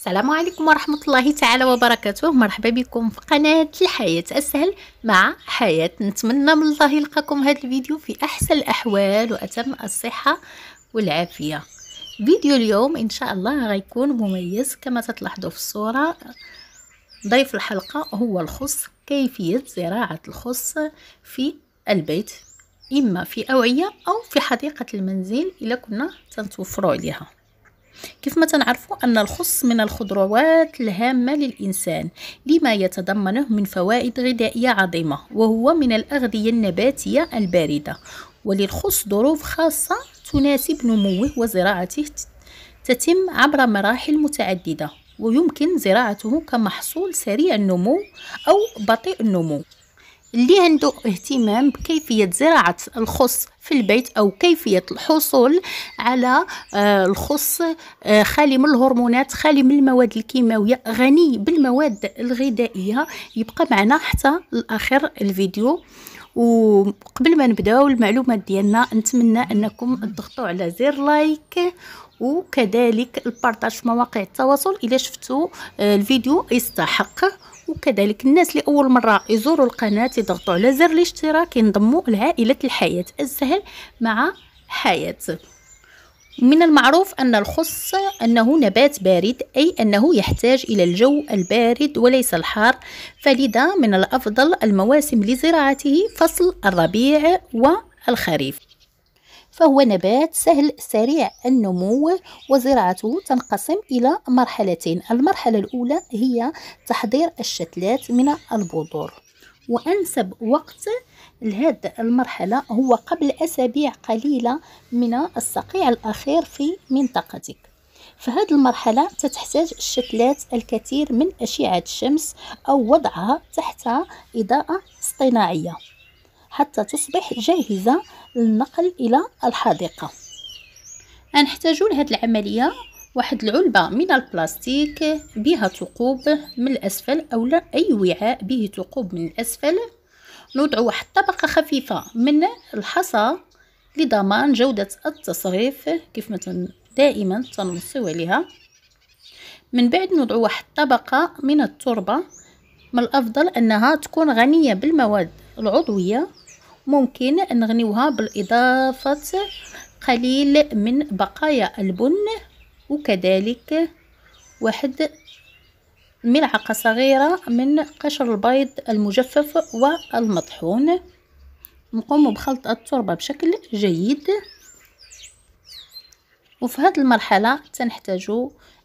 السلام عليكم ورحمة الله تعالى وبركاته مرحبا بكم في قناة الحياة أسهل مع حياة نتمنى من الله يلقاكم هذا الفيديو في أحسن الأحوال وأتم الصحة والعافية فيديو اليوم إن شاء الله غيكون مميز كما تتلاحظوا في الصورة ضيف الحلقة هو الخص كيفية زراعة الخص في البيت إما في أوعية أو في حديقة المنزل إلا كنا تنتوفروا عليها كيف ما تنعرفوا أن الخص من الخضروات الهامة للإنسان لما يتضمنه من فوائد غذائية عظيمة وهو من الأغذية النباتية الباردة وللخص ظروف خاصة تناسب نموه وزراعته تتم عبر مراحل متعددة ويمكن زراعته كمحصول سريع النمو أو بطيء النمو اللي عنده اهتمام بكيفية زراعة الخص في البيت أو كيفية الحصول على آه، الخص آه، خالي من الهرمونات خالي من المواد الكيماوية غني بالمواد الغذائية يبقى معنا حتى الآخر الفيديو وقبل ما نبداو المعلومات ديالنا نتمنى انكم تضغطوا على زر لايك وكذلك البارطاج في مواقع التواصل الا شفتوا آه، الفيديو يستحق وكذلك الناس لأول مرة يزوروا القناة يضغطوا على زر الاشتراك ينضموا لعائلة الحياة السهل مع حياة من المعروف أن الخص أنه نبات بارد أي أنه يحتاج إلى الجو البارد وليس الحار فلذا من الأفضل المواسم لزراعته فصل الربيع والخريف فهو نبات سهل سريع النمو وزراعته تنقسم إلى مرحلتين المرحلة الأولى هي تحضير الشتلات من البذور وأنسب وقت لهذه المرحلة هو قبل أسابيع قليلة من الصقيع الأخير في منطقتك فهذه المرحلة تتحتاج الشتلات الكثير من أشعة الشمس أو وضعها تحت إضاءة اصطناعية حتى تصبح جاهزة للنقل إلى الحديقة نحتاج لهذه العملية واحد العلبة من البلاستيك بها ثقوب من الأسفل أو لا أي وعاء به ثقوب من الأسفل نوضع واحد طبقة خفيفة من الحصى لضمان جودة التصريف كيف ما دائما تنصيو عليها من بعد نوضع واحد طبقة من التربة من الأفضل أنها تكون غنية بالمواد العضوية ممكن نغنيوها بالإضافة قليل من بقايا البن وكذلك واحد ملعقة صغيرة من قشر البيض المجفف والمطحون نقوم بخلط التربة بشكل جيد وفي هذه المرحلة تنحتاج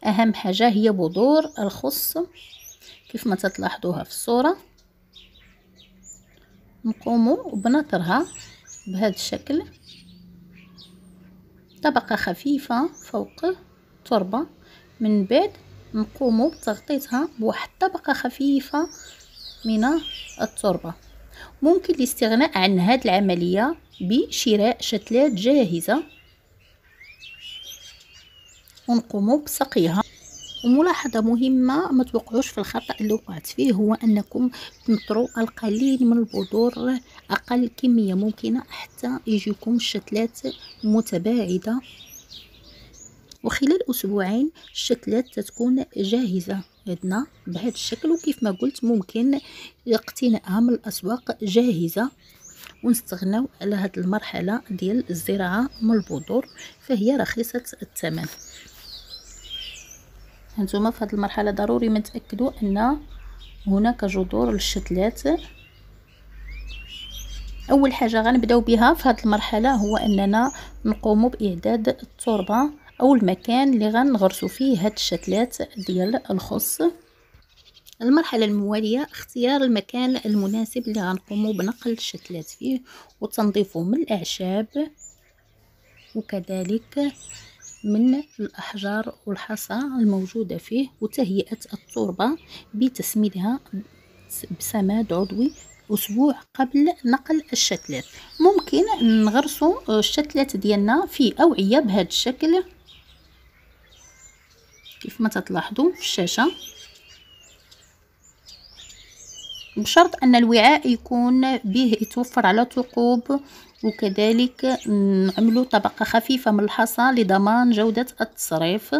أهم حاجة هي بذور الخص كيف ما تتلاحظوها في الصورة نقومو بنطرها بهذا الشكل طبقة خفيفة فوق التربة من بعد نقومو بتغطيتها بواحد طبقة خفيفة من التربة ممكن الاستغناء عن هذه العملية بشراء شتلات جاهزة ونقوم بسقيها وملاحظة مهمة ما توقعوش في الخطأ اللي وقعت فيه هو أنكم تنطروا القليل من البذور أقل كمية ممكنة حتى يجيكم الشتلات متباعدة وخلال أسبوعين الشتلات تتكون جاهزة عندنا بهذا الشكل وكيف ما قلت ممكن اقتناءها من الأسواق جاهزة ونستغناو على هذه المرحله ديال الزراعه من البذور فهي رخيصه الثمن هانتوما في هذه المرحله ضروري ما تاكدوا ان هناك جذور للشتلات اول حاجه غنبداو بها في هذه المرحله هو اننا نقوم باعداد التربه او المكان اللي غنغرسو فيه هاد الشتلات ديال الخص المرحلة الموالية اختيار المكان المناسب اللي غنقومو بنقل الشتلات فيه وتنظيفه من الأعشاب وكذلك من الأحجار والحصى الموجودة فيه وتهيئة التربة بتسميدها بسماد عضوي أسبوع قبل نقل الشتلات ممكن نغرسوا الشتلات ديالنا في أوعية بهذا الشكل كيف ما تلاحظوا في الشاشة بشرط ان الوعاء يكون به يتوفر على ثقوب وكذلك نعملوا طبقة خفيفة من الحصى لضمان جودة التصريف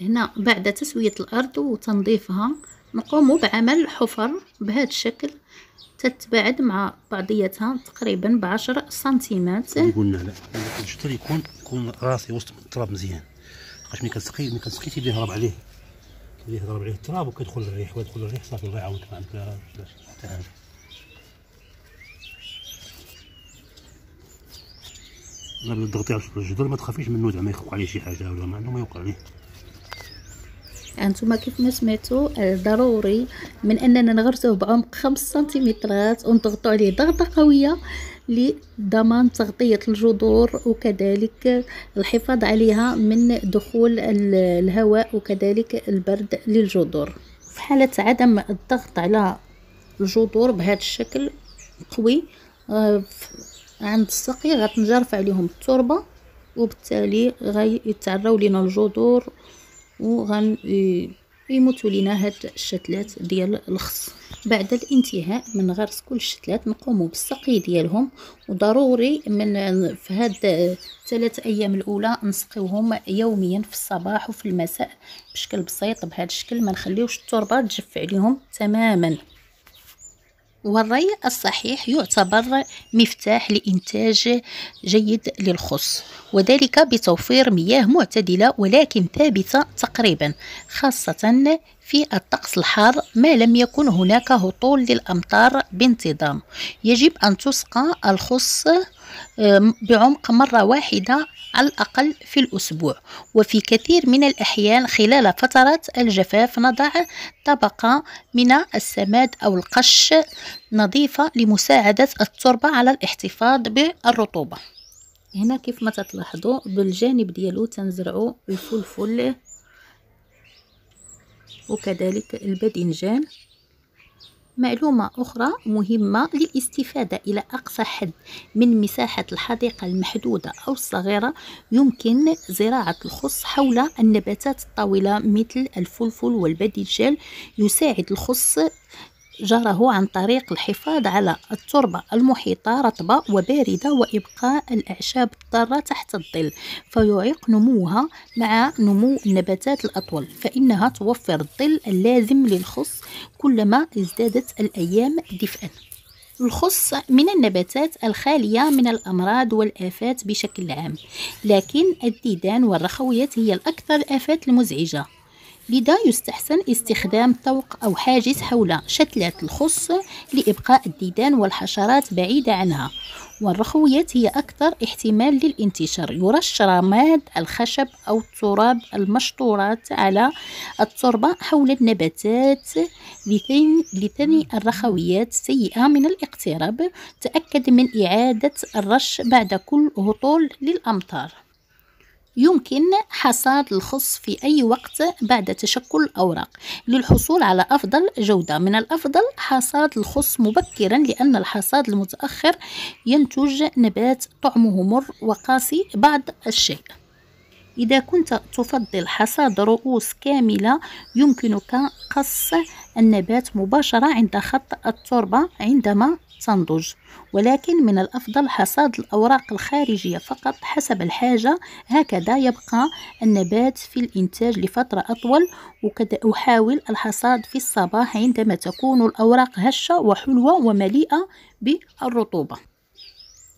هنا بعد تسوية الأرض وتنظيفها نقوم بعمل حفر بهذا الشكل تتباعد مع بعضيتها تقريبا بعشر سنتيمات قلنا لا الشطر يكون يكون راسي وسط التراب مزيان لحقاش ملي كتسقي ملي كتسقي هرب عليه اللي يهضر عليه التراب وكيدخل الريح ويدخل الريح صافي الله يعاونك ما عندك لا حتى حاجه قبل تضغطي على الجدر ما تخافيش منه زعما يخوق عليه شي حاجه ولا ما عنده ما يوقع عليه انتما كيف ما سمعتوا ضروري من اننا نغرسوه بعمق 5 سنتيمترات ونضغطوا عليه ضغطه قويه لضمان تغطية الجذور وكذلك الحفاظ عليها من دخول الهواء وكذلك البرد للجذور في حالة عدم الضغط على الجذور بهذا الشكل قوي آه، عند السقي غتنجرف عليهم التربة وبالتالي غيتعراو لينا الجذور وغن يموتوا لينا هاد الشتلات ديال الخص بعد الانتهاء من غرس كل الشتلات نقوموا بالسقي ديالهم وضروري من في هاد ثلاث ايام الاولى نسقيوهم يوميا في الصباح وفي المساء بشكل بسيط بهذا الشكل ما نخليوش التربه تجف عليهم تماما والري الصحيح يعتبر مفتاح لإنتاج جيد للخص وذلك بتوفير مياه معتدلة ولكن ثابتة تقريبا خاصة في الطقس الحار ما لم يكن هناك هطول للأمطار بانتظام يجب أن تسقى الخص بعمق مرة واحدة على الأقل في الأسبوع وفي كثير من الأحيان خلال فترة الجفاف نضع طبقة من السماد أو القش نظيفة لمساعدة التربة على الاحتفاظ بالرطوبة هنا كيف ما تلاحظوا بالجانب ديالو تنزرعوا الفلفل وكذلك الباذنجان معلومة أخرى مهمة للاستفادة إلى أقصى حد من مساحة الحديقة المحدودة أو الصغيرة يمكن زراعة الخص حول النباتات الطويلة مثل الفلفل والباذنجان يساعد الخص جره عن طريق الحفاظ على التربة المحيطة رطبة وباردة وإبقاء الأعشاب الضارة تحت الظل فيعيق نموها مع نمو النباتات الأطول فإنها توفر الظل اللازم للخص كلما ازدادت الأيام دفئا الخص من النباتات الخالية من الأمراض والآفات بشكل عام لكن الديدان والرخويات هي الأكثر آفات المزعجة لذا يستحسن استخدام طوق أو حاجز حول شتلات الخص لإبقاء الديدان والحشرات بعيدة عنها والرخويات هي أكثر احتمال للانتشار يرش رماد الخشب أو التراب المشطورات على التربة حول النباتات لثني الرخويات سيئة من الاقتراب تأكد من إعادة الرش بعد كل هطول للأمطار يمكن حصاد الخص في أي وقت بعد تشكل الأوراق للحصول على أفضل جودة من الأفضل حصاد الخص مبكرا لأن الحصاد المتأخر ينتج نبات طعمه مر وقاسي بعض الشيء إذا كنت تفضل حصاد رؤوس كاملة يمكنك قص النبات مباشرة عند خط التربة عندما تنضج ولكن من الأفضل حصاد الأوراق الخارجية فقط حسب الحاجة هكذا يبقى النبات في الإنتاج لفترة أطول وكذا أحاول الحصاد في الصباح عندما تكون الأوراق هشة وحلوة ومليئة بالرطوبة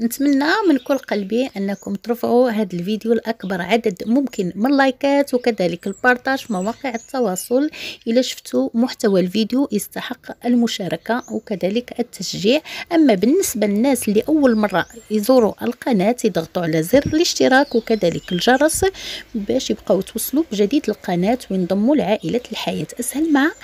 نتمنى من كل قلبي انكم ترفعوا هذا الفيديو لاكبر عدد ممكن من اللايكات وكذلك البارطاج في مواقع التواصل الا شفتوا محتوى الفيديو يستحق المشاركه وكذلك التشجيع اما بالنسبه للناس اللي اول مره يزوروا القناه يضغطوا على زر الاشتراك وكذلك الجرس باش يبقاو توصلوا بجديد القناه وينضموا لعائله الحياه اسهل مع